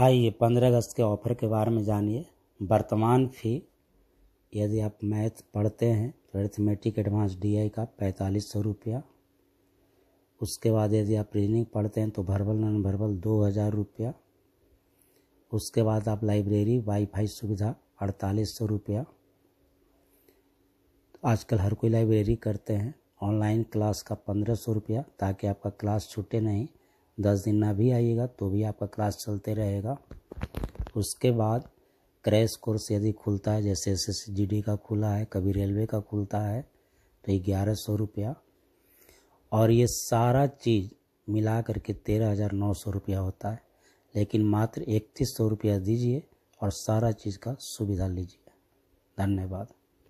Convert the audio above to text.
आइए पंद्रह अगस्त के ऑफर के बारे में जानिए वर्तमान फ़ी यदि आप मैथ पढ़ते हैं तो अर्थमेटिक एडवांस डी का पैंतालीस सौ रुपया उसके बाद यदि आप रीजनिंग पढ़ते हैं तो भरबल नॉन भरबल दो हज़ार रुपया उसके बाद आप लाइब्रेरी वाईफाई सुविधा अड़तालीस सौ रुपया आजकल हर कोई लाइब्रेरी करते हैं ऑनलाइन क्लास का पंद्रह सौ रुपया ताकि आपका क्लास छूटे नहीं दस दिन ना भी आइएगा तो भी आपका क्लास चलते रहेगा उसके बाद क्रैश कोर्स यदि खुलता है जैसे एस एस जी डी का खुला है कभी रेलवे का खुलता है तो ग्यारह सौ रुपया और ये सारा चीज़ मिला करके तेरह हज़ार नौ सौ रुपया होता है लेकिन मात्र इकतीस सौ रुपया दीजिए और सारा चीज़ का सुविधा लीजिए धन्यवाद